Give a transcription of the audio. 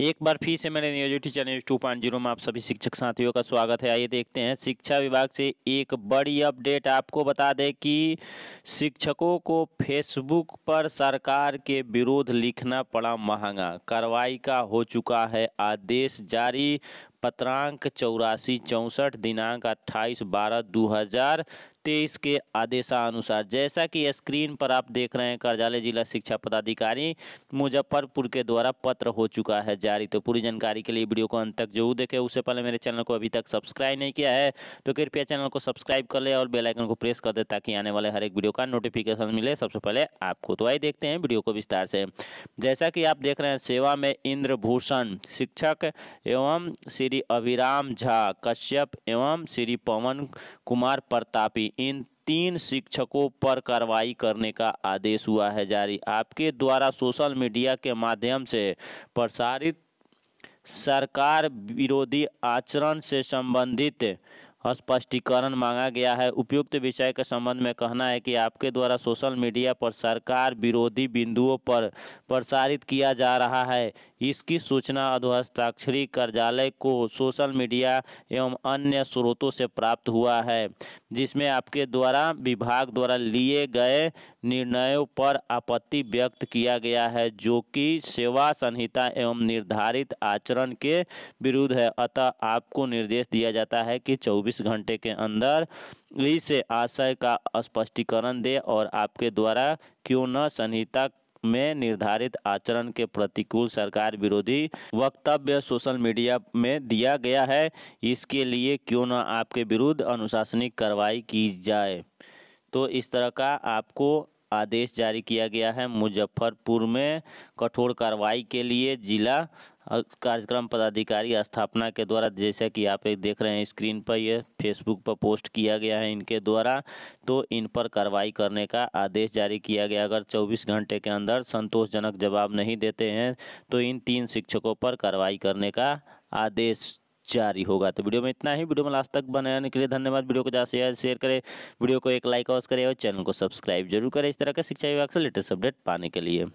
एक बार फिर से मेरे नियोजित टीचर टू पॉइंट जीरो में आप सभी शिक्षक साथियों का स्वागत है आइए देखते हैं शिक्षा विभाग से एक बड़ी अपडेट आपको बता दें कि शिक्षकों को फेसबुक पर सरकार के विरोध लिखना पड़ा महंगा कार्रवाई का हो चुका है आदेश जारी पत्रांक चौरासी चौंसठ दिनांक अट्ठाईस बारह दो हज़ार तेईस के आदेशानुसार जैसा कि स्क्रीन पर आप देख रहे हैं कार्यालय जिला शिक्षा पदाधिकारी मुजफ्फरपुर के द्वारा पत्र हो चुका है जारी तो पूरी जानकारी के लिए वीडियो को अंत तक जरूर देखें उससे पहले मेरे चैनल को अभी तक सब्सक्राइब नहीं किया है तो कृपया चैनल को सब्सक्राइब कर ले और बेलाइकन को प्रेस कर दे ताकि आने वाले हर एक वीडियो का नोटिफिकेशन मिले सबसे पहले आपको तो आई देखते हैं वीडियो को विस्तार से जैसा कि आप देख रहे हैं सेवा में इंद्रभूषण शिक्षक एवं श्री अभिराम झा कश्यप एवं श्री पवन कुमार प्रतापी इन तीन शिक्षकों पर कार्रवाई करने का आदेश हुआ है जारी आपके द्वारा सोशल मीडिया के माध्यम से प्रसारित सरकार विरोधी आचरण से संबंधित स्पष्टीकरण मांगा गया है उपयुक्त विषय के संबंध में कहना है कि आपके द्वारा सोशल मीडिया पर सरकार विरोधी बिंदुओं पर प्रसारित किया जा रहा है इसकी सूचना अधोहस्ताक्षरी कार्यालय को सोशल मीडिया एवं अन्य स्रोतों से प्राप्त हुआ है जिसमें आपके द्वारा विभाग द्वारा लिए गए निर्णयों पर आपत्ति व्यक्त किया गया है जो कि सेवा संहिता एवं निर्धारित आचरण के विरुद्ध है अतः आपको निर्देश दिया जाता है कि चौबीस चौबीस घंटे के अंदर इस आशय का स्पष्टीकरण दे और आपके द्वारा क्यों न संहिता में निर्धारित आचरण के प्रतिकूल सरकार विरोधी वक्तव्य सोशल मीडिया में दिया गया है इसके लिए क्यों न आपके विरुद्ध अनुशासनिक कार्रवाई की जाए तो इस तरह का आपको आदेश जारी किया गया है मुजफ्फरपुर में कठोर कार्रवाई के लिए जिला कार्यक्रम पदाधिकारी स्थापना के द्वारा जैसे कि आप एक देख रहे हैं स्क्रीन पर ये फेसबुक पर पोस्ट किया गया है इनके द्वारा तो इन पर कार्रवाई करने का आदेश जारी किया गया अगर 24 घंटे के अंदर संतोषजनक जवाब नहीं देते हैं तो इन तीन शिक्षकों पर कार्रवाई करने का आदेश जारी होगा तो वीडियो में इतना ही वीडियो में लास्ट तक बनाने के लिए धन्यवाद वीडियो को ज़्यादा से ज़्यादा शेयर करें वीडियो को एक लाइक अवश्य करें और चैनल को सब्सक्राइब जरूर करें इस तरह के शिक्षा विभाग से लेटेस्ट अपडेट पाने के लिए